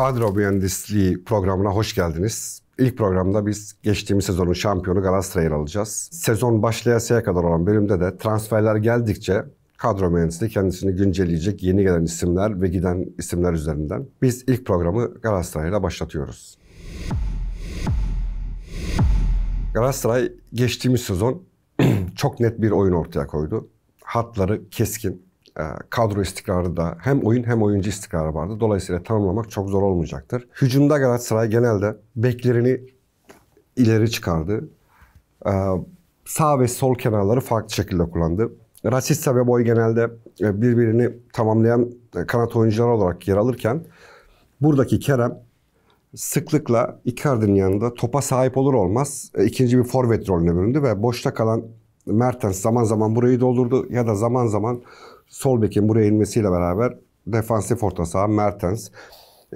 Kadro Mühendisliği programına hoş geldiniz. İlk programda biz geçtiğimiz sezonun şampiyonu Galatasaray'ı alacağız. Sezon başlayasaya kadar olan bölümde de transferler geldikçe kadro mühendisliği kendisini güncelleyecek yeni gelen isimler ve giden isimler üzerinden. Biz ilk programı Galatasaray'la başlatıyoruz. Galatasaray geçtiğimiz sezon çok net bir oyun ortaya koydu. Hatları keskin, e, kadro istikrarı da hem oyun hem oyuncu istikrarı vardı. Dolayısıyla tanımlamak çok zor olmayacaktır. Hücumda Galatasaray genelde beklerini ileri çıkardı. E, sağ ve sol kenarları farklı şekilde kullandı. Rasista ve boy genelde e, birbirini tamamlayan kanat oyuncular olarak yer alırken buradaki Kerem sıklıkla Icardi'nin yanında topa sahip olur olmaz ikinci bir forvet rolüne büründü ve boşta kalan Mertens zaman zaman burayı doldurdu ya da zaman zaman sol bekin buraya inmesiyle beraber defansif orta saha Mertens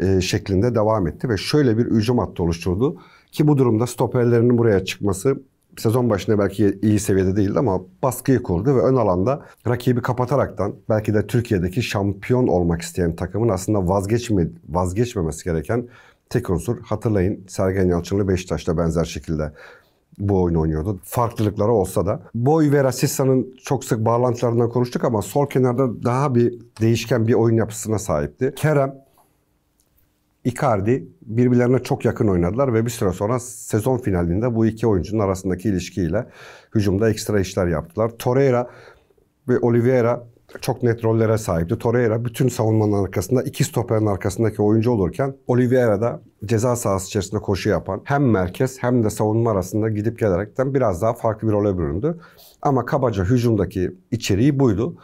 e, şeklinde devam etti ve şöyle bir hücum hattı oluşturdu ki bu durumda stoperlerinin buraya çıkması sezon başında belki iyi seviyede değildi ama baskıyı kurdu ve ön alanda rakibi kapataraktan belki de Türkiye'deki şampiyon olmak isteyen takımın aslında vazgeçme, vazgeçmemesi gereken tek unsur hatırlayın Sergen Yalçınlı Beşiktaş'ta benzer şekilde bu oyunu oynuyordu. Farklılıkları olsa da. Boy ve Rasissa'nın çok sık bağlantılarından konuştuk ama sol kenarda daha bir değişken bir oyun yapısına sahipti. Kerem, Icardi birbirlerine çok yakın oynadılar ve bir süre sonra sezon finalinde bu iki oyuncunun arasındaki ilişkiyle hücumda ekstra işler yaptılar. Torreira ve Oliveira çok net rollere sahipti. Torreira bütün savunmanın arkasında iki stoperin arkasındaki oyuncu olurken Oliveira da ceza sahası içerisinde koşu yapan hem merkez hem de savunma arasında gidip gelerekten biraz daha farklı bir role büründü. Ama kabaca hücumdaki içeriği buydu.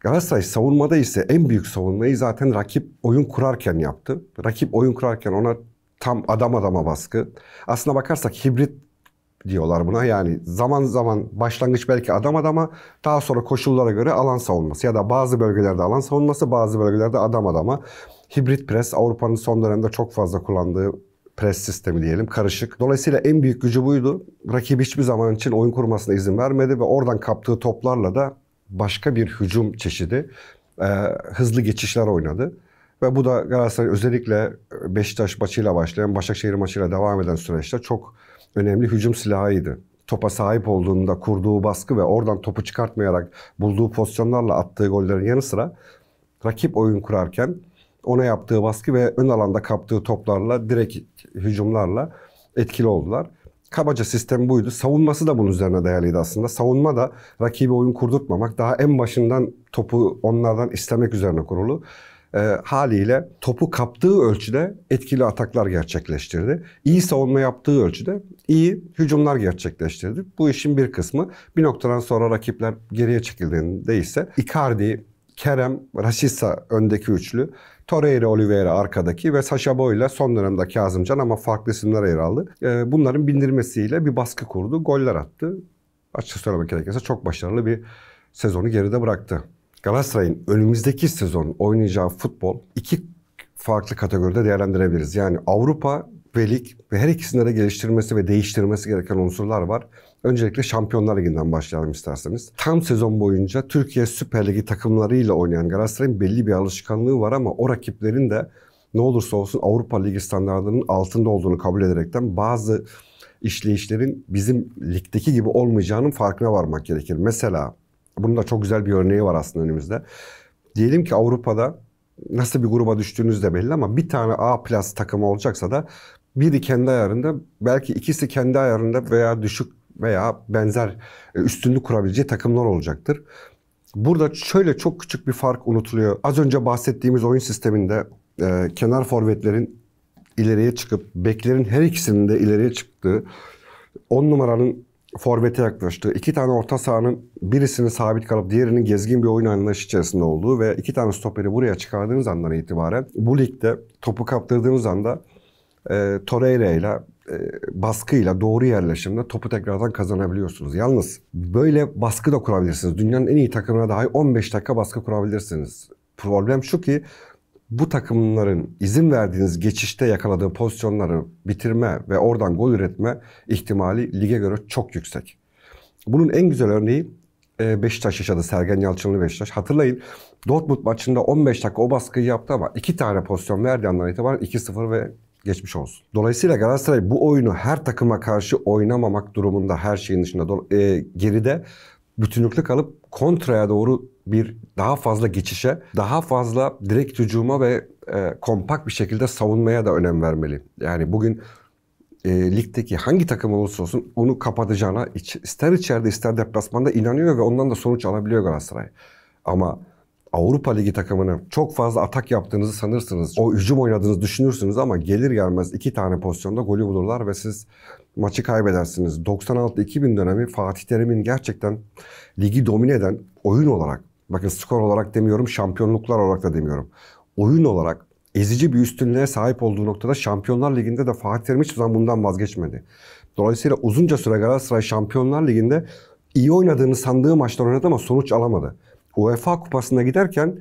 Galatasaray savunmada ise en büyük savunmayı zaten rakip oyun kurarken yaptı. Rakip oyun kurarken ona tam adam adama baskı. Aslına bakarsak hibrit diyorlar buna. Yani zaman zaman başlangıç belki adam adama daha sonra koşullara göre alan savunması ya da bazı bölgelerde alan savunması bazı bölgelerde adam adama. Hibrit pres Avrupa'nın son dönemde çok fazla kullandığı pres sistemi diyelim karışık. Dolayısıyla en büyük gücü buydu. Rakibi hiçbir zaman için oyun kurmasına izin vermedi ve oradan kaptığı toplarla da başka bir hücum çeşidi e, hızlı geçişler oynadı. Ve bu da Galatasaray özellikle Beşiktaş maçıyla başlayan Başakşehir maçıyla devam eden süreçte çok önemli hücum silahıydı. Topa sahip olduğunda kurduğu baskı ve oradan topu çıkartmayarak bulduğu pozisyonlarla attığı gollerin yanı sıra rakip oyun kurarken ona yaptığı baskı ve ön alanda kaptığı toplarla direkt hücumlarla etkili oldular. Kabaca sistem buydu. Savunması da bunun üzerine dayalıydı aslında. Savunma da rakibi oyun kurdurtmamak, daha en başından topu onlardan istemek üzerine kurulu e, haliyle topu kaptığı ölçüde etkili ataklar gerçekleştirdi. İyi savunma yaptığı ölçüde iyi hücumlar gerçekleştirdi. Bu işin bir kısmı bir noktadan sonra rakipler geriye çekildiğinde ise Icardi, Kerem, Rashica öndeki üçlü, Torreira, Oliveira arkadaki ve Sasha ile son dönemde Kazımcan ama farklı isimler yer aldı. E, bunların bindirmesiyle bir baskı kurdu, goller attı. Açıkça söylemek gerekirse çok başarılı bir sezonu geride bıraktı. Galatasaray'ın önümüzdeki sezon oynayacağı futbol iki farklı kategoride değerlendirebiliriz. Yani Avrupa ve lig ve her ikisinde de geliştirmesi ve değiştirmesi gereken unsurlar var. Öncelikle Şampiyonlar Ligi'nden başlayalım isterseniz. Tam sezon boyunca Türkiye Süper Ligi takımlarıyla oynayan Galatasaray'ın belli bir alışkanlığı var ama o rakiplerin de ne olursa olsun Avrupa Ligi standartlarının altında olduğunu kabul ederekten bazı işleyişlerin bizim ligdeki gibi olmayacağının farkına varmak gerekir. Mesela bunun da çok güzel bir örneği var aslında önümüzde. Diyelim ki Avrupa'da nasıl bir gruba düştüğünüz de belli ama bir tane A plus takımı olacaksa da biri kendi ayarında belki ikisi kendi ayarında veya düşük veya benzer e, üstünlük kurabileceği takımlar olacaktır. Burada şöyle çok küçük bir fark unutuluyor. Az önce bahsettiğimiz oyun sisteminde e, kenar forvetlerin ileriye çıkıp beklerin her ikisinin de ileriye çıktığı 10 numaranın forvete yaklaştığı, iki tane orta sahanın birisinin sabit kalıp diğerinin gezgin bir oyun anlayışı içerisinde olduğu ve iki tane stoperi buraya çıkardığınız andan itibaren bu ligde topu kaptırdığınız anda e, Torreira ile e, baskıyla doğru yerleşimle topu tekrardan kazanabiliyorsunuz. Yalnız böyle baskı da kurabilirsiniz. Dünyanın en iyi takımına dahi 15 dakika baskı kurabilirsiniz. Problem şu ki bu takımların izin verdiğiniz geçişte yakaladığı pozisyonları bitirme ve oradan gol üretme ihtimali lige göre çok yüksek. Bunun en güzel örneği e, Beşiktaş yaşadı. Sergen Yalçınlı Beşiktaş. Hatırlayın Dortmund maçında 15 dakika o baskıyı yaptı ama iki tane pozisyon verdi andan itibaren 2-0 ve geçmiş olsun. Dolayısıyla Galatasaray bu oyunu her takıma karşı oynamamak durumunda her şeyin dışında e, geride bütünlüklü kalıp kontraya doğru bir daha fazla geçişe, daha fazla direkt hücuma ve e, kompakt bir şekilde savunmaya da önem vermeli. Yani bugün e, ligdeki hangi takım olursa olsun onu kapatacağına iç, ister içeride ister deplasmanda inanıyor ve ondan da sonuç alabiliyor Galatasaray. Ama Avrupa Ligi takımını çok fazla atak yaptığınızı sanırsınız. O hücum oynadığınızı düşünürsünüz ama gelir gelmez iki tane pozisyonda golü bulurlar ve siz maçı kaybedersiniz. 96-2000 dönemi Fatih Terim'in gerçekten ligi domine eden oyun olarak Bakın skor olarak demiyorum, şampiyonluklar olarak da demiyorum. Oyun olarak ezici bir üstünlüğe sahip olduğu noktada Şampiyonlar Ligi'nde de Fatih Terim hiçbir zaman bundan vazgeçmedi. Dolayısıyla uzunca süre Galatasaray Şampiyonlar Ligi'nde iyi oynadığını sandığı maçlar oynadı ama sonuç alamadı. UEFA Kupası'na giderken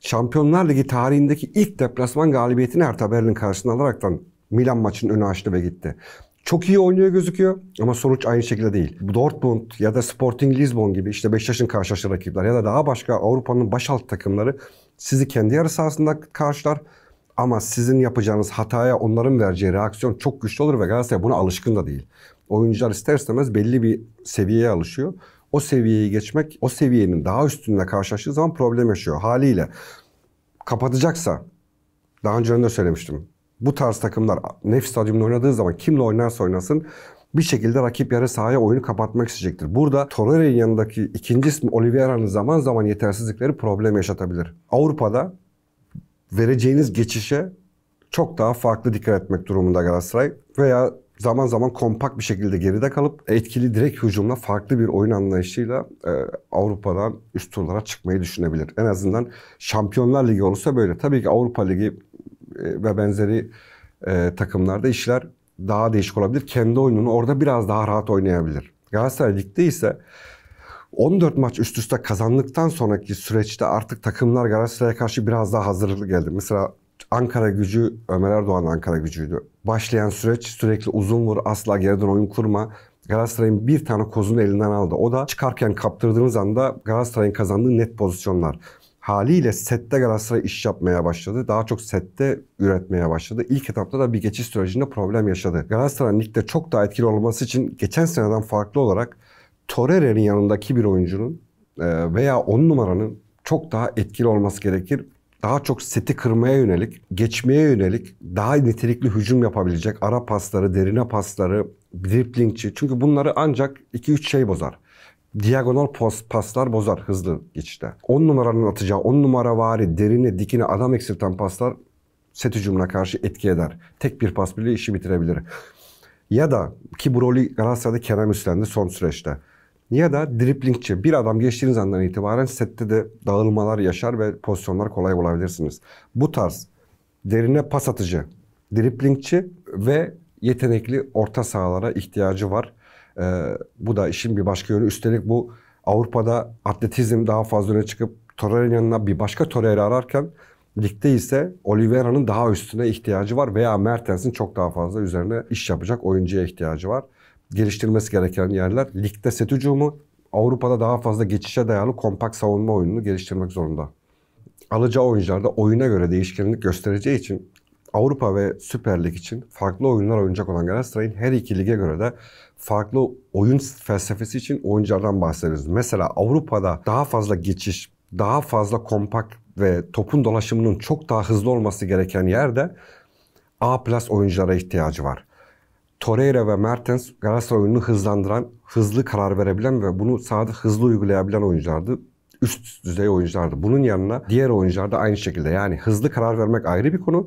Şampiyonlar Ligi tarihindeki ilk deplasman galibiyetini Hertha Berlin karşısına alaraktan Milan maçının önü açtı ve gitti çok iyi oynuyor gözüküyor ama sonuç aynı şekilde değil. Dortmund ya da Sporting Lisbon gibi işte Beşiktaş'ın karşılaştığı rakipler ya da daha başka Avrupa'nın baş alt takımları sizi kendi yarı sahasında karşılar ama sizin yapacağınız hataya onların vereceği reaksiyon çok güçlü olur ve Galatasaray buna alışkın da değil. Oyuncular ister istemez belli bir seviyeye alışıyor. O seviyeyi geçmek, o seviyenin daha üstünde karşılaştığı zaman problem yaşıyor haliyle. Kapatacaksa, daha önce de söylemiştim bu tarz takımlar Nefis Stadyumunda oynadığı zaman kimle oynarsa oynasın bir şekilde rakip yarı sahaya oyunu kapatmak isteyecektir. Burada Torreira'nın yanındaki ikinci ismi Oliveira'nın zaman zaman yetersizlikleri problem yaşatabilir. Avrupa'da vereceğiniz geçişe çok daha farklı dikkat etmek durumunda Galatasaray veya zaman zaman kompakt bir şekilde geride kalıp etkili direkt hücumla farklı bir oyun anlayışıyla e, Avrupa'dan üst turlara çıkmayı düşünebilir. En azından Şampiyonlar Ligi olursa böyle. Tabii ki Avrupa Ligi e, ve benzeri e, takımlarda işler daha değişik olabilir. Kendi oyununu orada biraz daha rahat oynayabilir. Galatasaray Lig'de ise 14 maç üst üste kazandıktan sonraki süreçte artık takımlar Galatasaray'a karşı biraz daha hazırlıklı geldi. Mesela Ankara gücü, Ömer Erdoğan Ankara gücüydü. Başlayan süreç sürekli uzun vur, asla geriden oyun kurma. Galatasaray'ın bir tane kozunu elinden aldı. O da çıkarken kaptırdığınız anda Galatasaray'ın kazandığı net pozisyonlar haliyle sette Galatasaray iş yapmaya başladı. Daha çok sette üretmeye başladı. İlk etapta da bir geçiş sürecinde problem yaşadı. Galatasaray'ın ligde çok daha etkili olması için geçen seneden farklı olarak Torreira'nın yanındaki bir oyuncunun e, veya on numaranın çok daha etkili olması gerekir. Daha çok seti kırmaya yönelik, geçmeye yönelik daha nitelikli hücum yapabilecek ara pasları, derine pasları, driplingçi. Çünkü bunları ancak 2-3 şey bozar diagonal pas, paslar bozar hızlı geçişte. 10 numaranın atacağı 10 numara vari derine dikine adam eksilten paslar set hücumuna karşı etki eder. Tek bir pas bile işi bitirebilir. Ya da ki bu rolü Galatasaray'da Kerem üstlendi son süreçte. Ya da driplingçi. Bir adam geçtiğiniz andan itibaren sette de dağılmalar yaşar ve pozisyonlar kolay bulabilirsiniz. Bu tarz derine pas atıcı, driplingçi ve yetenekli orta sahalara ihtiyacı var. Ee, bu da işin bir başka yönü. Üstelik bu Avrupa'da atletizm daha fazla öne çıkıp Torreira'nın yanına bir başka Torreira ararken ligde ise Oliveira'nın daha üstüne ihtiyacı var veya Mertens'in çok daha fazla üzerine iş yapacak oyuncuya ihtiyacı var. Geliştirmesi gereken yerler ligde set hücumu, Avrupa'da daha fazla geçişe dayalı kompakt savunma oyununu geliştirmek zorunda. Alacağı oyuncular da oyuna göre değişkenlik göstereceği için Avrupa ve Süper Lig için farklı oyunlar oynayacak olan Galatasaray'ın her iki lige göre de farklı oyun felsefesi için oyunculardan bahsediyoruz. Mesela Avrupa'da daha fazla geçiş, daha fazla kompakt ve topun dolaşımının çok daha hızlı olması gereken yerde A plus oyunculara ihtiyacı var. Torreira ve Mertens Galatasaray oyununu hızlandıran, hızlı karar verebilen ve bunu sahada hızlı uygulayabilen oyunculardı. Üst düzey oyunculardı. Bunun yanına diğer oyuncular da aynı şekilde. Yani hızlı karar vermek ayrı bir konu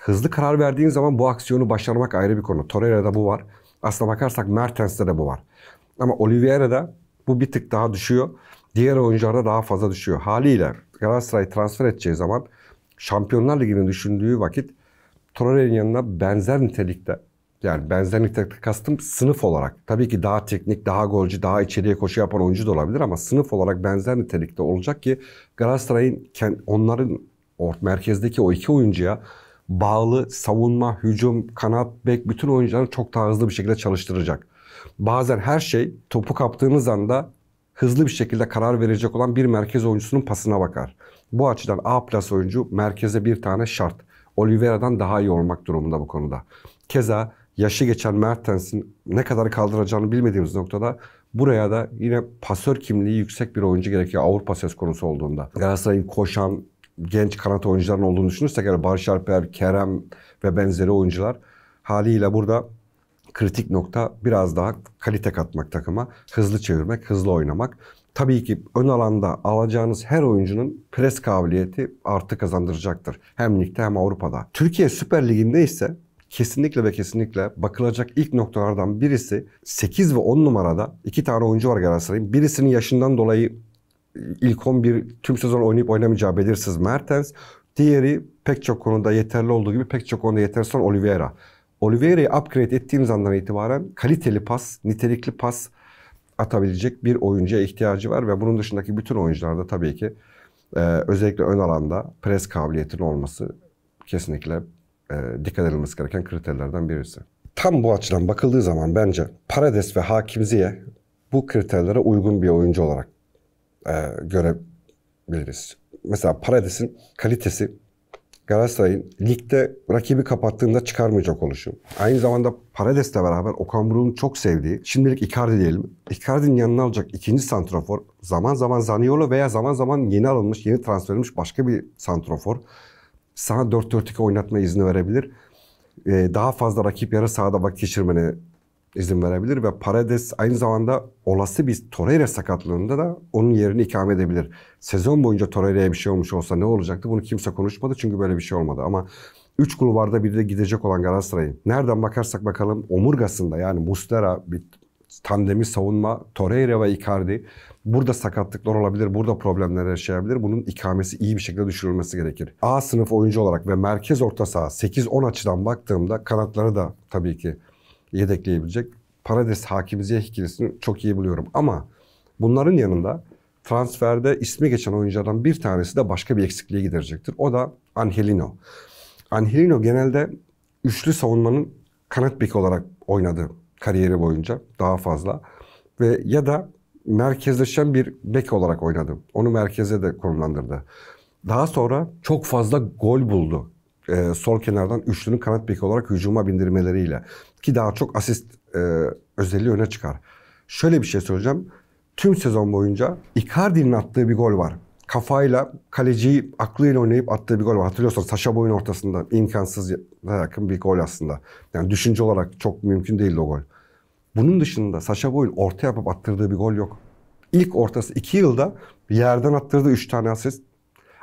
Hızlı karar verdiğin zaman bu aksiyonu başarmak ayrı bir konu. Torreira'da bu var. Aslına bakarsak Mertens'te de bu var. Ama Oliveira'da bu bir tık daha düşüyor. Diğer oyuncularda daha fazla düşüyor. Haliyle Galatasaray transfer edeceği zaman Şampiyonlar Ligi'ni düşündüğü vakit Torreira'nın yanına benzer nitelikte yani benzer nitelikte kastım sınıf olarak. Tabii ki daha teknik, daha golcü, daha içeriye koşu yapan oyuncu da olabilir ama sınıf olarak benzer nitelikte olacak ki Galatasaray'ın onların merkezdeki o iki oyuncuya bağlı savunma, hücum, kanat, bek bütün oyuncuları çok daha hızlı bir şekilde çalıştıracak. Bazen her şey topu kaptığınız anda hızlı bir şekilde karar verecek olan bir merkez oyuncusunun pasına bakar. Bu açıdan A plus oyuncu merkeze bir tane şart. Oliveira'dan daha iyi olmak durumunda bu konuda. Keza yaşı geçen Mertens'in ne kadar kaldıracağını bilmediğimiz noktada buraya da yine pasör kimliği yüksek bir oyuncu gerekiyor Avrupa söz konusu olduğunda. Galatasaray'ın koşan, genç kanat oyuncuların olduğunu düşünürsek yani Barış Alper, Kerem ve benzeri oyuncular haliyle burada kritik nokta biraz daha kalite katmak takıma. Hızlı çevirmek, hızlı oynamak. Tabii ki ön alanda alacağınız her oyuncunun pres kabiliyeti artı kazandıracaktır. Hem ligde hem Avrupa'da. Türkiye Süper Ligi'nde ise kesinlikle ve kesinlikle bakılacak ilk noktalardan birisi 8 ve 10 numarada iki tane oyuncu var Galatasaray'ın. Birisinin yaşından dolayı ilk 11 tüm sezon oynayıp oynamayacağı belirsiz Mertens. Diğeri pek çok konuda yeterli olduğu gibi pek çok konuda yetersiz olan Oliveira. Oliveira'yı upgrade ettiğimiz andan itibaren kaliteli pas, nitelikli pas atabilecek bir oyuncuya ihtiyacı var ve bunun dışındaki bütün oyuncularda tabii ki e, özellikle ön alanda pres kabiliyetinin olması kesinlikle e, dikkat edilmesi gereken kriterlerden birisi. Tam bu açıdan bakıldığı zaman bence Parades ve Hakimziye bu kriterlere uygun bir oyuncu olarak e, görebiliriz. Mesela Paredes'in kalitesi Galatasaray'ın ligde rakibi kapattığında çıkarmayacak oluşu. Aynı zamanda Paredes'le beraber Okan Buruk'un çok sevdiği, şimdilik Icardi diyelim. Icardi'nin yanına alacak ikinci santrofor, zaman zaman Zaniolo veya zaman zaman yeni alınmış, yeni transfer edilmiş başka bir santrofor. Sana 4-4-2 oynatma izni verebilir. Ee, daha fazla rakip yarı sahada vakit geçirmeni izin verebilir ve Paredes aynı zamanda olası bir Torreira sakatlığında da onun yerini ikame edebilir. Sezon boyunca Torreira'ya bir şey olmuş olsa ne olacaktı? Bunu kimse konuşmadı çünkü böyle bir şey olmadı ama 3 kulvarda biri de gidecek olan Galatasaray'ın nereden bakarsak bakalım omurgasında yani Mustera bir tandemi savunma Torreira ve Icardi burada sakatlıklar olabilir, burada problemler yaşayabilir. Bunun ikamesi iyi bir şekilde düşürülmesi gerekir. A sınıf oyuncu olarak ve merkez orta saha 8-10 açıdan baktığımda kanatları da tabii ki yedekleyebilecek Parades hakimizye ikilisini çok iyi biliyorum. Ama bunların yanında transferde ismi geçen oyunculardan bir tanesi de başka bir eksikliğe giderecektir. O da Angelino. Angelino genelde üçlü savunmanın kanat bek olarak oynadı kariyeri boyunca daha fazla. Ve ya da merkezleşen bir bek olarak oynadı. Onu merkeze de konumlandırdı. Daha sonra çok fazla gol buldu e, sol kenardan üçlünün kanat beki olarak hücuma bindirmeleriyle ki daha çok asist e, özelliği öne çıkar. Şöyle bir şey söyleyeceğim. Tüm sezon boyunca Icardi'nin attığı bir gol var. Kafayla kaleciyi aklıyla oynayıp attığı bir gol var. Hatırlıyorsanız Saşa boyun ortasında imkansız yakın bir gol aslında. Yani düşünce olarak çok mümkün değil o gol. Bunun dışında Saşa Boyun orta yapıp attırdığı bir gol yok. İlk ortası iki yılda yerden attırdığı üç tane asist.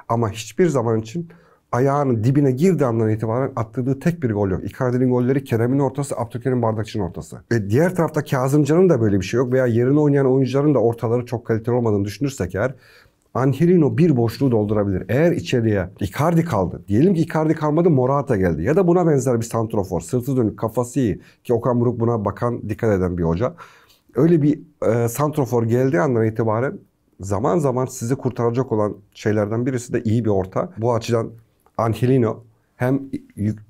Ama hiçbir zaman için ayağının dibine girdiği andan itibaren attırdığı tek bir gol yok. Icardi'nin golleri Kerem'in ortası, Abdülkerim Bardakçı'nın ortası. Ve diğer tarafta Kazımcan'ın da böyle bir şey yok veya yerine oynayan oyuncuların da ortaları çok kaliteli olmadığını düşünürsek eğer Angelino bir boşluğu doldurabilir. Eğer içeriye Icardi kaldı. Diyelim ki Icardi kalmadı Morata geldi. Ya da buna benzer bir santrofor. Sırtı dönük kafası iyi. Ki Okan Buruk buna bakan dikkat eden bir hoca. Öyle bir e, santrofor geldiği andan itibaren zaman zaman sizi kurtaracak olan şeylerden birisi de iyi bir orta. Bu açıdan Angelino hem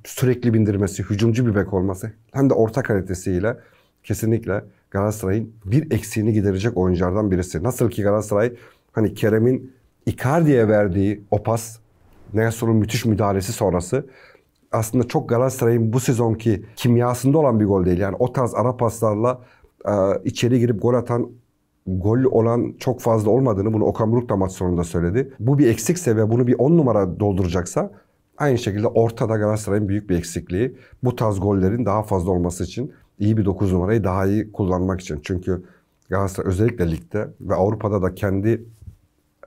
sürekli bindirmesi, hücumcu bir bek olması hem de orta kalitesiyle kesinlikle Galatasaray'ın bir eksiğini giderecek oyunculardan birisi. Nasıl ki Galatasaray hani Kerem'in Icardi'ye verdiği o pas, Nelson'un müthiş müdahalesi sonrası aslında çok Galatasaray'ın bu sezonki kimyasında olan bir gol değil. Yani o tarz ara paslarla e, içeri girip gol atan gol olan çok fazla olmadığını bunu Okan Buruk da maç sonunda söyledi. Bu bir eksikse ve bunu bir 10 numara dolduracaksa aynı şekilde ortada Galatasaray'ın büyük bir eksikliği. Bu tarz gollerin daha fazla olması için iyi bir 9 numarayı daha iyi kullanmak için. Çünkü Galatasaray özellikle ligde ve Avrupa'da da kendi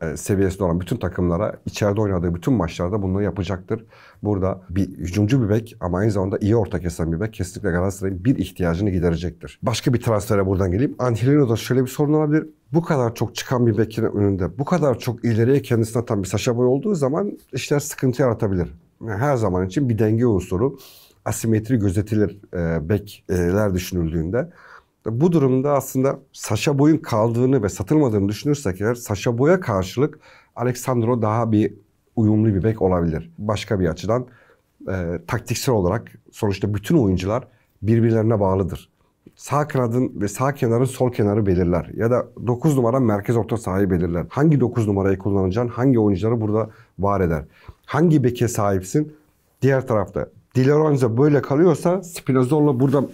e, seviyesinde olan bütün takımlara içeride oynadığı bütün maçlarda bunu yapacaktır. Burada bir hücumcu bir bek ama aynı zamanda iyi orta kesen bir bek kesinlikle Galatasaray'ın bir ihtiyacını giderecektir. Başka bir transfere buradan geleyim. Angelino'da şöyle bir sorun olabilir. Bu kadar çok çıkan bir bekin önünde bu kadar çok ileriye kendisine atan bir Saşa Boy olduğu zaman işler sıkıntı yaratabilir. Yani her zaman için bir denge unsuru asimetri gözetilir e, bekler düşünüldüğünde. Bu durumda aslında Sasha Boy'un kaldığını ve satılmadığını düşünürsek eğer Sasha Boy'a karşılık Alexandro daha bir uyumlu bir bek olabilir. Başka bir açıdan e, taktiksel olarak sonuçta bütün oyuncular birbirlerine bağlıdır. Sağ kanadın ve sağ kenarın sol kenarı belirler. Ya da 9 numara merkez orta sahayı belirler. Hangi 9 numarayı kullanacaksın, hangi oyuncuları burada var eder. Hangi beke sahipsin? Diğer tarafta Di Lorenzo böyle kalıyorsa Spinazzola burada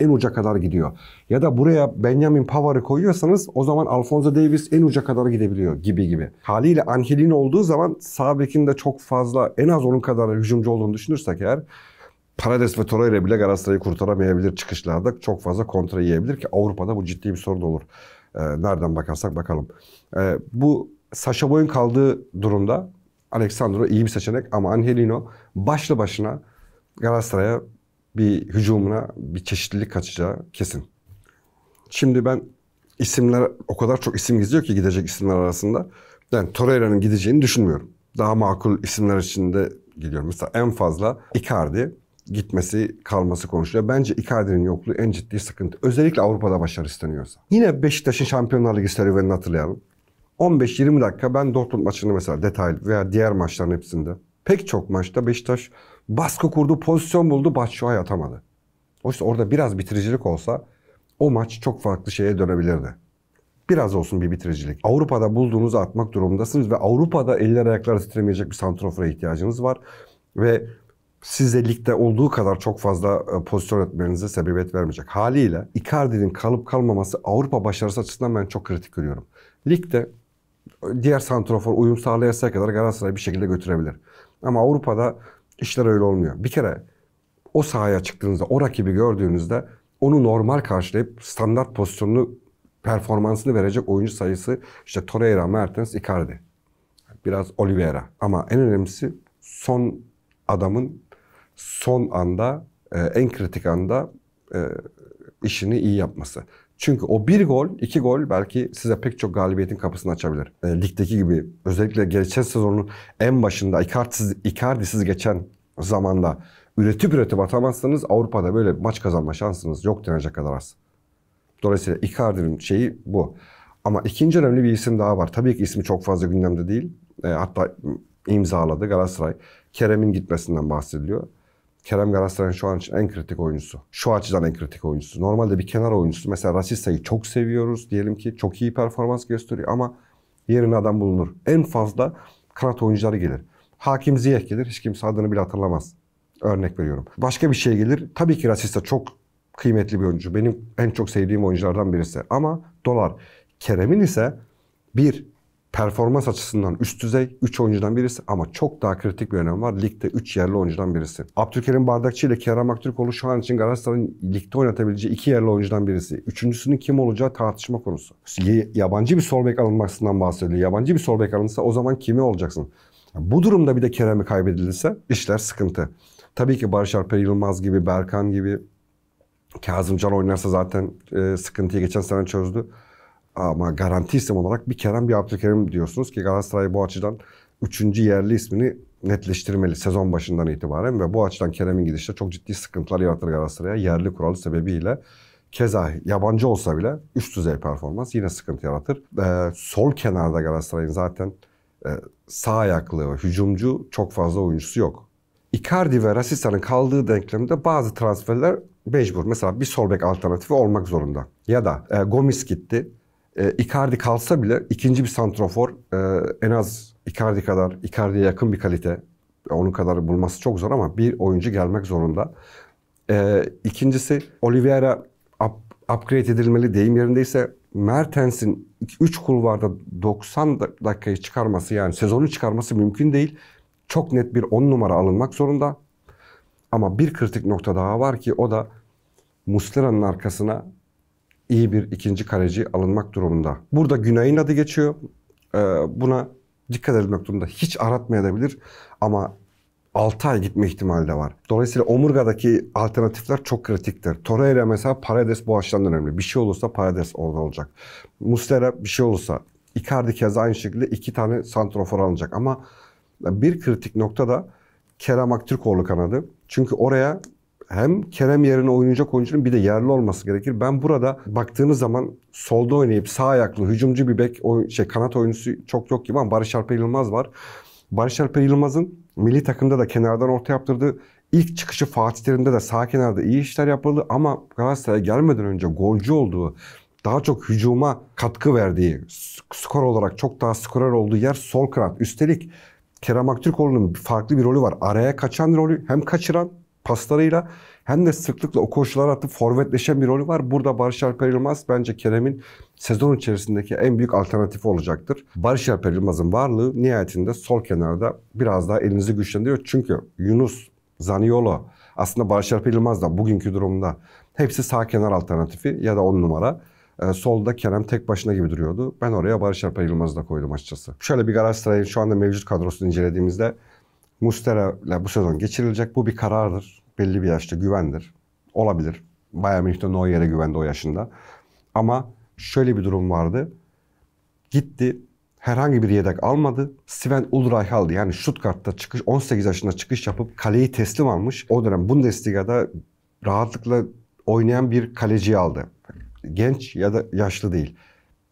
en uca kadar gidiyor. Ya da buraya Benjamin Pavard'ı koyuyorsanız o zaman Alfonso Davis en uca kadar gidebiliyor gibi gibi. Haliyle Angelino olduğu zaman Sabekin de çok fazla en az onun kadar hücumcu olduğunu düşünürsek eğer parades ve Torreira bile Galatasaray'ı kurtaramayabilir çıkışlarda. Çok fazla kontra yiyebilir ki Avrupa'da bu ciddi bir sorun olur. Ee, nereden bakarsak bakalım. Ee, bu Sasha Boy'un kaldığı durumda Alexandro iyi bir seçenek ama Angelino başlı başına Galatasaray'a bir hücumuna bir çeşitlilik kaçacağı kesin. Şimdi ben isimler o kadar çok isim gizliyor ki gidecek isimler arasında. ben Torreira'nın gideceğini düşünmüyorum. Daha makul isimler içinde gidiyorum. Mesela en fazla Icardi gitmesi, kalması konuşuluyor. Bence Icardi'nin yokluğu en ciddi sıkıntı. Özellikle Avrupa'da başarı isteniyorsa. Yine Beşiktaş'ın Şampiyonlar Ligi serüvenini hatırlayalım. 15-20 dakika ben Dortmund maçını mesela detaylı veya diğer maçların hepsinde pek çok maçta Beşiktaş baskı kurdu, pozisyon buldu, Batshuayi atamadı. Oysa orada biraz bitiricilik olsa o maç çok farklı şeye dönebilirdi. Biraz olsun bir bitiricilik. Avrupa'da bulduğunuzu atmak durumundasınız ve Avrupa'da eller ayaklar titremeyecek bir santrofora ihtiyacınız var. Ve size ligde olduğu kadar çok fazla e, pozisyon etmenize sebebiyet vermeyecek. Haliyle Icardi'nin kalıp kalmaması Avrupa başarısı açısından ben çok kritik görüyorum. Ligde e, diğer santrofor uyum sağlayasaya kadar Galatasaray bir şekilde götürebilir. Ama Avrupa'da İşler öyle olmuyor. Bir kere o sahaya çıktığınızda, o rakibi gördüğünüzde onu normal karşılayıp standart pozisyonunu, performansını verecek oyuncu sayısı işte Torreira, Mertens, Icardi. Biraz Oliveira. Ama en önemlisi son adamın son anda, e, en kritik anda e, işini iyi yapması. Çünkü o bir gol, iki gol belki size pek çok galibiyetin kapısını açabilir. E, ligdeki gibi özellikle geçen sezonun en başında Icardi'siz, Icardi'siz geçen zamanda üretip üretip atamazsanız Avrupa'da böyle maç kazanma şansınız yok denecek kadar az. Dolayısıyla Icardi'nin şeyi bu. Ama ikinci önemli bir isim daha var. Tabii ki ismi çok fazla gündemde değil. E, hatta imzaladı Galatasaray. Kerem'in gitmesinden bahsediliyor. Kerem Galatasaray'ın şu an için en kritik oyuncusu. Şu açıdan en kritik oyuncusu. Normalde bir kenar oyuncusu. Mesela Rasista'yı çok seviyoruz. Diyelim ki çok iyi performans gösteriyor ama yerine adam bulunur. En fazla kanat oyuncuları gelir. Hakim Ziyeh gelir. Hiç kimse adını bile hatırlamaz. Örnek veriyorum. Başka bir şey gelir. Tabii ki Rasista çok kıymetli bir oyuncu. Benim en çok sevdiğim oyunculardan birisi. Ama dolar. Kerem'in ise bir performans açısından üst düzey 3 oyuncudan birisi ama çok daha kritik bir önem var. Ligde 3 yerli oyuncudan birisi. Abdülkerim Bardakçı ile Kerem Aktürkoğlu şu an için Galatasaray'ın ligde oynatabileceği 2 yerli oyuncudan birisi. Üçüncüsünün kim olacağı tartışma konusu. Yabancı bir sol bek alınmasından bahsediliyor. Yabancı bir sol bek alınsa o zaman kimi olacaksın? Bu durumda bir de Kerem'i kaybedilirse işler sıkıntı. Tabii ki Barış Alper Yılmaz gibi, Berkan gibi Kazım Can oynarsa zaten e, sıkıntıyı geçen sene çözdü. Ama garanti isim olarak bir Kerem bir Abdülkerim diyorsunuz ki Galatasaray bu açıdan üçüncü yerli ismini netleştirmeli sezon başından itibaren ve bu açıdan Kerem'in gidişte çok ciddi sıkıntılar yaratır Galatasaray'a yerli kuralı sebebiyle. Keza yabancı olsa bile üst düzey performans yine sıkıntı yaratır. Ee, sol kenarda Galatasaray'ın zaten e, sağ ayaklı hücumcu çok fazla oyuncusu yok. Icardi ve Rasica'nın kaldığı denklemde bazı transferler mecbur. Mesela bir sol bek alternatifi olmak zorunda. Ya da e, Gomis gitti. E, Icardi kalsa bile ikinci bir santrofor e, en az Icardi kadar, Icardi'ye yakın bir kalite. onun kadar bulması çok zor ama bir oyuncu gelmek zorunda. E, ikincisi Oliveira upgrade edilmeli deyim yerindeyse Mertens'in 3 kulvarda 90 dakikayı çıkarması yani sezonu çıkarması mümkün değil. Çok net bir 10 numara alınmak zorunda. Ama bir kritik nokta daha var ki o da Muslera'nın arkasına iyi bir ikinci kaleci alınmak durumunda. Burada Günay'ın adı geçiyor. Ee, buna dikkat edilmek durumunda. Hiç aratmayabilir ama 6 ay gitme ihtimali de var. Dolayısıyla omurgadaki alternatifler çok kritiktir. Torreira mesela Paredes bu açıdan önemli. Bir şey olursa Paredes orada olacak. Muslera bir şey olursa. Icardi kez aynı şekilde iki tane santrofor alınacak. Ama bir kritik nokta da Kerem Aktürkoğlu kanadı. Çünkü oraya hem Kerem yerine oynayacak oyuncunun bir de yerli olması gerekir. Ben burada baktığınız zaman solda oynayıp sağ ayaklı hücumcu bir bek, şey, kanat oyuncusu çok yok gibi ama Barış Alper Yılmaz var. Barış Alper Yılmaz'ın Milli takımda da kenardan orta yaptırdı. İlk çıkışı Fatih Terim'de de sağ kenarda iyi işler yapıldı ama Galatasaray'a gelmeden önce golcü olduğu, daha çok hücuma katkı verdiği, skor olarak çok daha skorer olduğu yer sol kanat. Üstelik Kerem Aktürkoğlu'nun farklı bir rolü var. Araya kaçan rolü hem kaçıran paslarıyla hem de sıklıkla o koşular atıp forvetleşen bir rolü var. Burada Barış Alper Yılmaz bence Kerem'in sezon içerisindeki en büyük alternatifi olacaktır. Barış Alper Yılmaz'ın varlığı nihayetinde sol kenarda biraz daha elinizi güçlendiriyor. Çünkü Yunus, Zaniolo aslında Barış Alper Yılmaz da bugünkü durumda hepsi sağ kenar alternatifi ya da on numara. E, solda Kerem tek başına gibi duruyordu. Ben oraya Barış Alper Yılmaz'ı da koydum açıkçası. Şöyle bir Galatasaray'ın şu anda mevcut kadrosunu incelediğimizde Mustera ile bu sezon geçirilecek. Bu bir karardır belli bir yaşta güvendir. Olabilir. Bayern Münih'te yere güvendi o yaşında. Ama şöyle bir durum vardı. Gitti herhangi bir yedek almadı. Sven Ulreich aldı. Yani Stuttgart'ta çıkış 18 yaşında çıkış yapıp kaleyi teslim almış. O dönem Bundesliga'da rahatlıkla oynayan bir kaleci aldı. Genç ya da yaşlı değil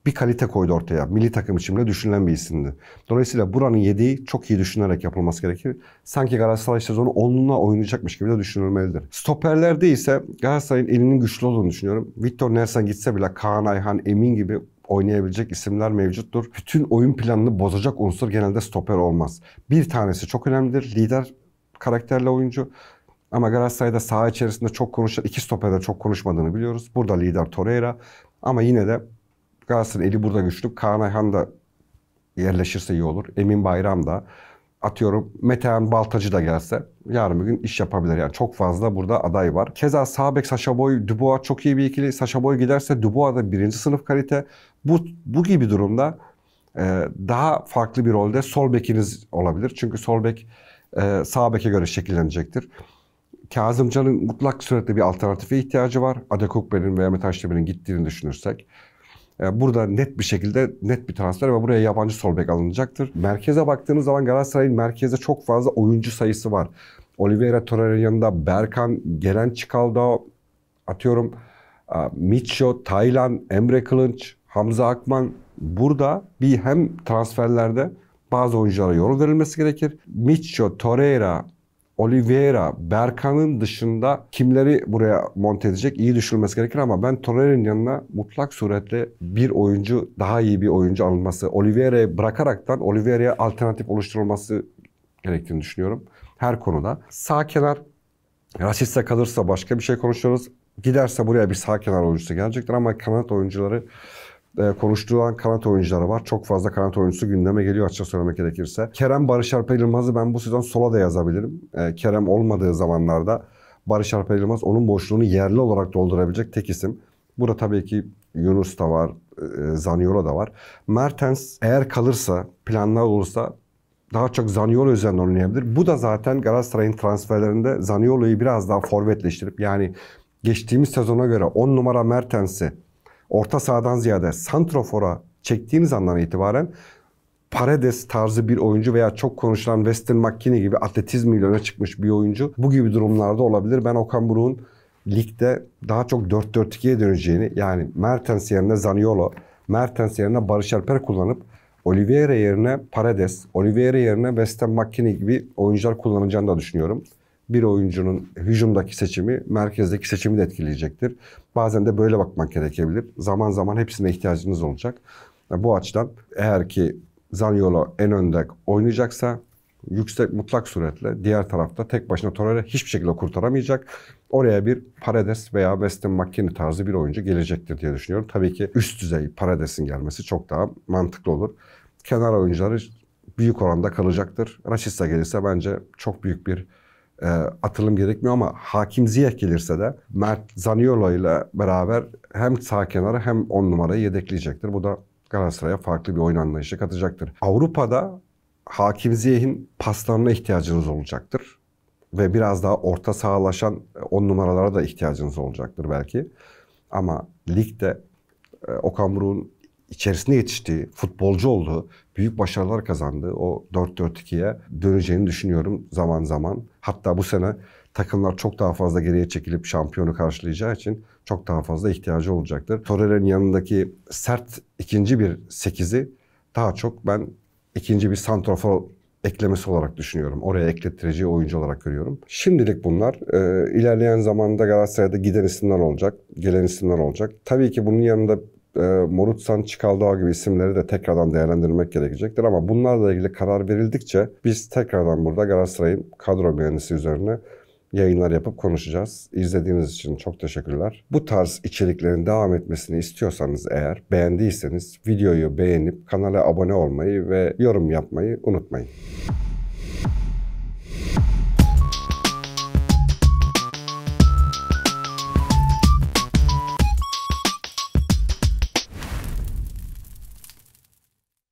bir kalite koydu ortaya. Milli takım için bile düşünülen bir isimdi. Dolayısıyla buranın yediği çok iyi düşünülerek yapılması gerekir. Sanki Galatasaray sezonu onunla oynayacakmış gibi de düşünülmelidir. Stoperlerde ise Galatasaray'ın elinin güçlü olduğunu düşünüyorum. Victor Nelson gitse bile Kaan Ayhan, Emin gibi oynayabilecek isimler mevcuttur. Bütün oyun planını bozacak unsur genelde stoper olmaz. Bir tanesi çok önemlidir. Lider karakterli oyuncu. Ama Galatasaray'da saha içerisinde çok konuşan iki stoperde çok konuşmadığını biliyoruz. Burada lider Torreira ama yine de Galatasaray'ın eli burada güçlü. Kaan Ayhan da yerleşirse iyi olur. Emin Bayram da. Atıyorum Metehan Baltacı da gelse yarın bir gün iş yapabilir. Yani çok fazla burada aday var. Keza Sabek, Sasha Boy, Dubois çok iyi bir ikili. Sasha Boy giderse Dubois da birinci sınıf kalite. Bu, bu gibi durumda e, daha farklı bir rolde sol bekiniz olabilir. Çünkü sol bek e, sağ beke göre şekillenecektir. Kazımcan'ın mutlak surette bir alternatife ihtiyacı var. Adekokbe'nin ve Mehmet Haşdemir'in gittiğini düşünürsek. E, burada net bir şekilde net bir transfer ve buraya yabancı sol bek alınacaktır. Merkeze baktığınız zaman Galatasaray'ın merkeze çok fazla oyuncu sayısı var. Oliveira Torreira'nın yanında Berkan, Gelen Çikaldo, atıyorum e, Micho, Taylan, Emre Kılınç, Hamza Akman. Burada bir hem transferlerde bazı oyunculara yol verilmesi gerekir. Micho, Torreira, Oliveira, Berkan'ın dışında kimleri buraya monte edecek iyi düşünülmesi gerekir ama ben Torreira'nın yanına mutlak suretle bir oyuncu, daha iyi bir oyuncu alınması, Oliveira'yı bırakaraktan Oliveira'ya alternatif oluşturulması gerektiğini düşünüyorum her konuda. Sağ kenar Rasista kalırsa başka bir şey konuşuyoruz. Giderse buraya bir sağ kenar oyuncusu gelecektir ama kanat oyuncuları e, ee, konuşturan kanat oyuncuları var. Çok fazla kanat oyuncusu gündeme geliyor açıkça söylemek gerekirse. Kerem Barış Alper Yılmaz'ı ben bu sezon sola da yazabilirim. E, Kerem olmadığı zamanlarda Barış Alper Yılmaz onun boşluğunu yerli olarak doldurabilecek tek isim. Burada tabii ki Yunus da var, e, e, Zaniolo da var. Mertens eğer kalırsa, planlar olursa daha çok Zaniolo üzerinden oynayabilir. Bu da zaten Galatasaray'ın transferlerinde Zaniolo'yu biraz daha forvetleştirip yani geçtiğimiz sezona göre 10 numara Mertens'i orta sahadan ziyade santrofora çektiğiniz andan itibaren Paredes tarzı bir oyuncu veya çok konuşulan Weston McKinney gibi atletizmiyle öne çıkmış bir oyuncu bu gibi durumlarda olabilir. Ben Okan Buruk'un ligde daha çok 4-4-2'ye döneceğini yani Mertens yerine Zaniolo, Mertens yerine Barış Alper kullanıp Oliveira yerine Paredes, Oliveira yerine Weston McKinney gibi oyuncular kullanacağını da düşünüyorum bir oyuncunun hücumdaki seçimi merkezdeki seçimi de etkileyecektir. Bazen de böyle bakmak gerekebilir. Zaman zaman hepsine ihtiyacınız olacak. E, bu açıdan eğer ki Zaniolo en önde oynayacaksa yüksek mutlak suretle diğer tarafta tek başına Torreira hiçbir şekilde kurtaramayacak. Oraya bir Paredes veya Weston McKinney tarzı bir oyuncu gelecektir diye düşünüyorum. Tabii ki üst düzey Paredes'in gelmesi çok daha mantıklı olur. Kenar oyuncuları büyük oranda kalacaktır. Rashica gelirse bence çok büyük bir e, atılım gerekmiyor ama Hakim Ziyech gelirse de Mert Zaniolo ile beraber hem sağ kenara hem on numarayı yedekleyecektir. Bu da Galatasaray'a farklı bir oyun anlayışı katacaktır. Avrupa'da Hakim Ziyech'in paslarına ihtiyacınız olacaktır. Ve biraz daha orta sahalaşan on numaralara da ihtiyacınız olacaktır belki. Ama ligde e, Okan Buruk'un içerisinde yetiştiği, futbolcu olduğu büyük başarılar kazandı. O 4-4-2'ye döneceğini düşünüyorum zaman zaman. Hatta bu sene takımlar çok daha fazla geriye çekilip şampiyonu karşılayacağı için çok daha fazla ihtiyacı olacaktır. Torreira'nın yanındaki sert ikinci bir 8'i daha çok ben ikinci bir santrafor eklemesi olarak düşünüyorum. Oraya eklettireceği oyuncu olarak görüyorum. Şimdilik bunlar. E, ilerleyen zamanda Galatasaray'da giden isimler olacak, gelen isimler olacak. Tabii ki bunun yanında e, Morutsan, Çikaldoğa gibi isimleri de tekrardan değerlendirmek gerekecektir. Ama bunlarla ilgili karar verildikçe biz tekrardan burada Galatasaray'ın kadro mühendisi üzerine yayınlar yapıp konuşacağız. İzlediğiniz için çok teşekkürler. Bu tarz içeriklerin devam etmesini istiyorsanız eğer beğendiyseniz videoyu beğenip kanala abone olmayı ve yorum yapmayı unutmayın.